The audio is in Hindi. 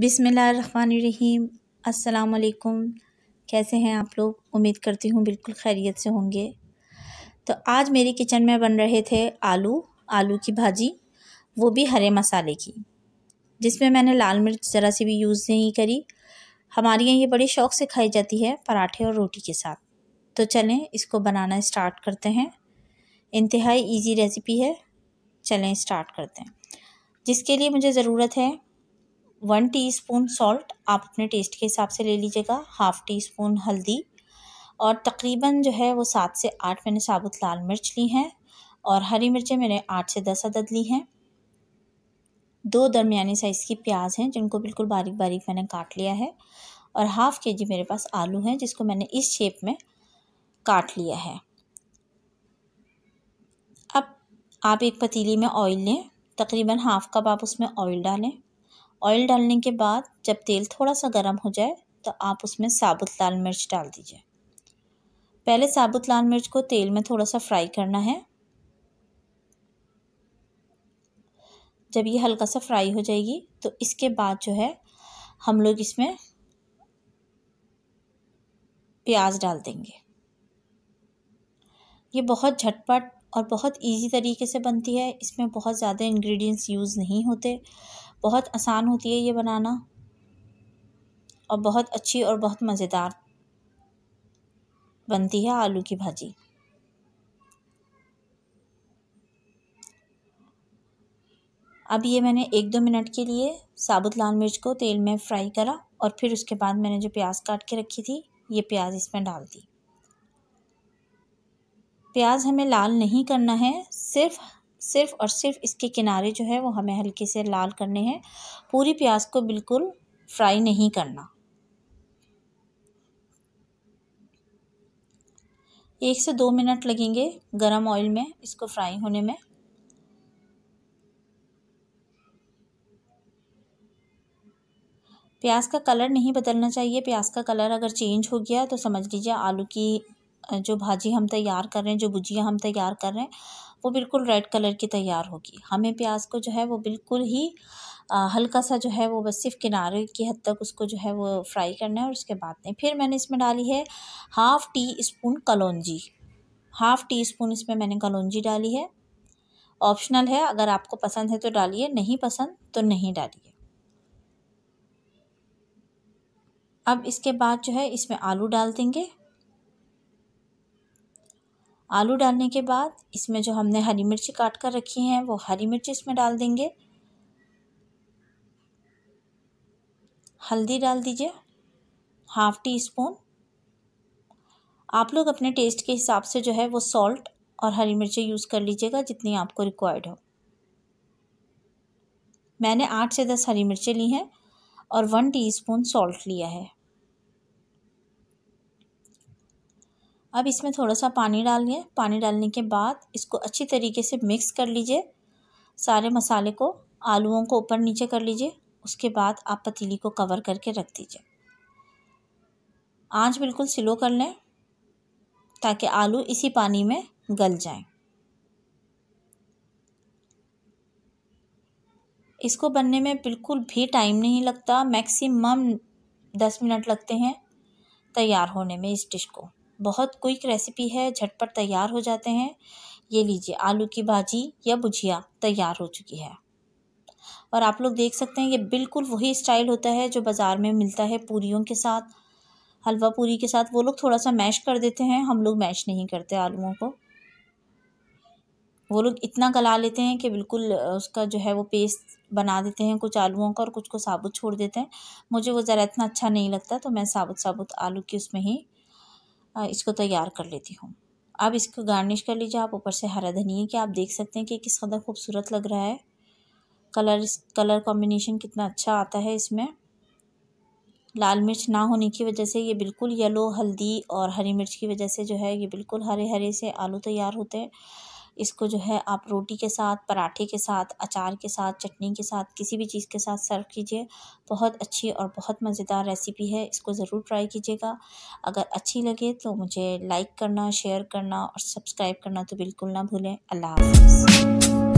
बिसमीम अस्सलाम कैसे हैं आप लोग उम्मीद करती हूँ बिल्कुल खैरियत से होंगे तो आज मेरी किचन में बन रहे थे आलू आलू की भाजी वो भी हरे मसाले की जिसमें मैंने लाल मिर्च ज़रा सी भी यूज़ नहीं करी हमारे यहाँ ये बड़े शौक़ से खाई जाती है पराठे और रोटी के साथ तो चलें इसको बनाना इस्टार्ट करते हैं इंतहाई ईजी रेसिपी है चलें इस्टार्ट करते हैं जिसके लिए मुझे ज़रूरत है वन टीस्पून सॉल्ट आप अपने टेस्ट के हिसाब से ले लीजिएगा हाफ़ टी स्पून हल्दी और तकरीबन जो है वो सात से आठ मैंने साबुत लाल मिर्च ली हैं और हरी मिर्चें मैंने आठ से दस अदद ली हैं दो दरमिया साइज़ की प्याज हैं जिनको बिल्कुल बारीक बारीक मैंने काट लिया है और हाफ़ के जी मेरे पास आलू हैं जिसको मैंने इस शेप में काट लिया है अब आप एक पतीली में ऑयल लें तकरीबन हाफ़ कप आप उसमें ऑयल डालें ऑयल डालने के बाद जब तेल थोड़ा सा गर्म हो जाए तो आप उसमें साबुत लाल मिर्च डाल दीजिए पहले साबुत लाल मिर्च को तेल में थोड़ा सा फ्राई करना है जब ये हल्का सा फ्राई हो जाएगी तो इसके बाद जो है हम लोग इसमें प्याज डाल देंगे ये बहुत झटपट और बहुत इजी तरीके से बनती है इसमें बहुत ज़्यादा इंग्रेडिएंट्स यूज़ नहीं होते बहुत आसान होती है ये बनाना और बहुत अच्छी और बहुत मज़ेदार बनती है आलू की भाजी अब ये मैंने एक दो मिनट के लिए साबुत लाल मिर्च को तेल में फ्राई करा और फिर उसके बाद मैंने जो प्याज काट के रखी थी ये प्याज इसमें डाल दी प्याज हमें लाल नहीं करना है सिर्फ सिर्फ और सिर्फ इसके किनारे जो है वो हमें हल्के से लाल करने हैं पूरी प्याज को बिल्कुल फ्राई नहीं करना एक से दो मिनट लगेंगे गरम ऑयल में इसको फ्राई होने में प्याज का कलर नहीं बदलना चाहिए प्याज का कलर अगर चेंज हो गया तो समझ लीजिए आलू की जो भाजी हम तैयार कर रहे हैं जो भुजिया हम तैयार कर रहे हैं वो बिल्कुल रेड कलर की तैयार होगी हमें प्याज को जो है वो बिल्कुल ही हल्का सा जो है वो बस सिर्फ किनारे की हद तक उसको जो है वो फ्राई करना है और उसके बाद में फिर मैंने इसमें डाली है हाफ़ टी स्पून कलौजी हाफ़ टी स्पून इसमें मैंने कलौजी डाली है ऑप्शनल है अगर आपको पसंद है तो डालिए नहीं पसंद तो नहीं डालिए अब इसके बाद जो है इसमें आलू डाल देंगे आलू डालने के बाद इसमें जो हमने हरी मिर्ची काट कर रखी हैं वो हरी मिर्ची इसमें डाल देंगे हल्दी डाल दीजिए हाफ टी स्पून आप लोग अपने टेस्ट के हिसाब से जो है वो सॉल्ट और हरी मिर्ची यूज़ कर लीजिएगा जितनी आपको रिक्वायर्ड हो मैंने आठ से दस हरी मिर्चें ली हैं और वन टीस्पून सॉल्ट लिया है अब इसमें थोड़ा सा पानी डालिए पानी डालने के बाद इसको अच्छी तरीके से मिक्स कर लीजिए सारे मसाले को आलूओं को ऊपर नीचे कर लीजिए उसके बाद आप पतीली को कवर करके रख दीजिए आंच बिल्कुल स्लो कर लें ताकि आलू इसी पानी में गल जाएं। इसको बनने में बिल्कुल भी टाइम नहीं लगता मैक्सिमम दस मिनट लगते हैं तैयार होने में इस डिश को बहुत क्विक रेसिपी है झटपट तैयार हो जाते हैं ये लीजिए आलू की भाजी या भुजिया तैयार हो चुकी है और आप लोग देख सकते हैं ये बिल्कुल वही स्टाइल होता है जो बाज़ार में मिलता है पूरियों के साथ हलवा पूरी के साथ वो लोग थोड़ा सा मैश कर देते हैं हम लोग मैश नहीं करते आलूओं को वो लोग इतना गला लेते हैं कि बिल्कुल उसका जो है वो पेस्ट बना देते हैं कुछ आलूओं का और कुछ को साबुत छोड़ देते हैं मुझे वो ज़रा इतना अच्छा नहीं लगता तो मैं साबुत साबुत आलू की उसमें ही इसको तैयार कर लेती हूँ आप इसको गार्निश कर लीजिए आप ऊपर से हरा धनिया कि आप देख सकते हैं कि किस कदर खूबसूरत लग रहा है कलर कलर कॉम्बिनेशन कितना अच्छा आता है इसमें लाल मिर्च ना होने की वजह से ये बिल्कुल येलो हल्दी और हरी मिर्च की वजह से जो है ये बिल्कुल हरे हरे से आलू तैयार होते हैं इसको जो है आप रोटी के साथ पराठे के साथ अचार के साथ चटनी के साथ किसी भी चीज़ के साथ सर्व कीजिए बहुत अच्छी और बहुत मज़ेदार रेसिपी है इसको ज़रूर ट्राई कीजिएगा अगर अच्छी लगे तो मुझे लाइक करना शेयर करना और सब्सक्राइब करना तो बिल्कुल ना भूलें अल्लाह हाफ